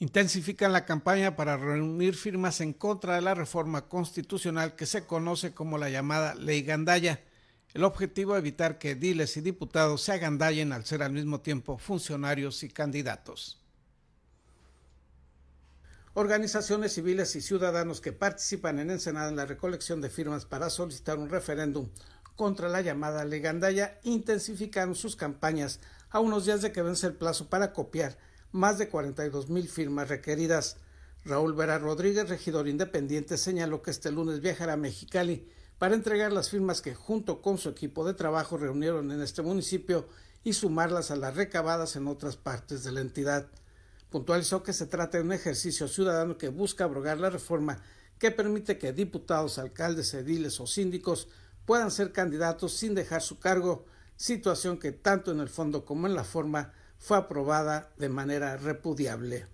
intensifican la campaña para reunir firmas en contra de la reforma constitucional que se conoce como la llamada Ley Gandaya. El objetivo es evitar que diles y diputados se agandallen al ser al mismo tiempo funcionarios y candidatos. Organizaciones civiles y ciudadanos que participan en Ensenada en la recolección de firmas para solicitar un referéndum contra la llamada Ley Gandaya intensificaron sus campañas a unos días de que vence el plazo para copiar más de 42 mil firmas requeridas. Raúl Vera Rodríguez, regidor independiente, señaló que este lunes viajará a Mexicali para entregar las firmas que junto con su equipo de trabajo reunieron en este municipio y sumarlas a las recabadas en otras partes de la entidad. Puntualizó que se trata de un ejercicio ciudadano que busca abrogar la reforma que permite que diputados, alcaldes, ediles o síndicos puedan ser candidatos sin dejar su cargo, situación que tanto en el fondo como en la forma fue aprobada de manera repudiable.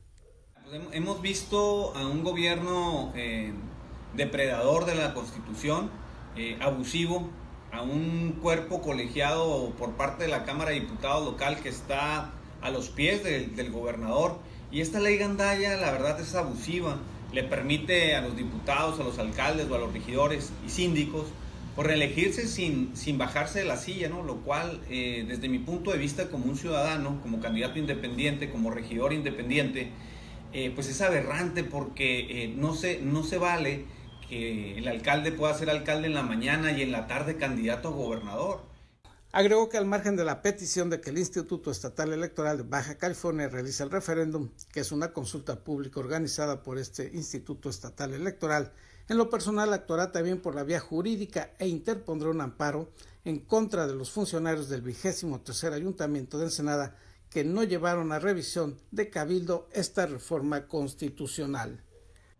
Pues, hemos visto a un gobierno eh, depredador de la Constitución, eh, abusivo, a un cuerpo colegiado por parte de la Cámara de Diputados local que está a los pies del, del gobernador. Y esta ley Gandaya, la verdad, es abusiva. Le permite a los diputados, a los alcaldes o a los regidores y síndicos por reelegirse sin, bajarse de la silla, ¿no? Lo cual, eh, desde mi punto de vista como un ciudadano, como candidato independiente, como regidor independiente, eh, pues es aberrante porque eh, no, se, no se vale que el alcalde pueda ser alcalde en la mañana y en la tarde candidato a gobernador. Agregó que al margen de la petición de que el Instituto Estatal Electoral de Baja California realice el referéndum, que es una consulta pública organizada por este Instituto Estatal Electoral, en lo personal actuará también por la vía jurídica e interpondrá un amparo en contra de los funcionarios del vigésimo tercer ayuntamiento de Ensenada que no llevaron a revisión de cabildo esta reforma constitucional.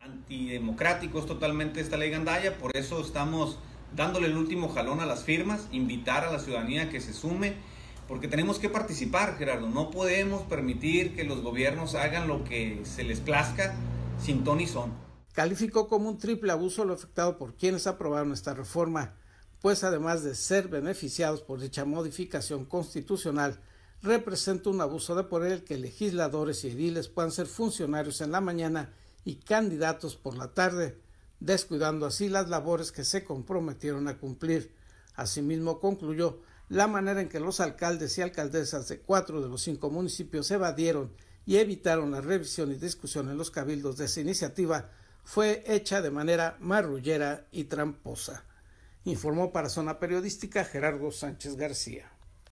Antidemocráticos totalmente esta ley Gandaya, por eso estamos dándole el último jalón a las firmas, invitar a la ciudadanía que se sume, porque tenemos que participar, Gerardo. No podemos permitir que los gobiernos hagan lo que se les plazca sin ton son calificó como un triple abuso lo afectado por quienes aprobaron esta reforma, pues además de ser beneficiados por dicha modificación constitucional, representa un abuso de poder el que legisladores y ediles puedan ser funcionarios en la mañana y candidatos por la tarde, descuidando así las labores que se comprometieron a cumplir. Asimismo, concluyó la manera en que los alcaldes y alcaldesas de cuatro de los cinco municipios evadieron y evitaron la revisión y discusión en los cabildos de esa iniciativa fue hecha de manera marrullera y tramposa, informó para Zona Periodística Gerardo Sánchez García.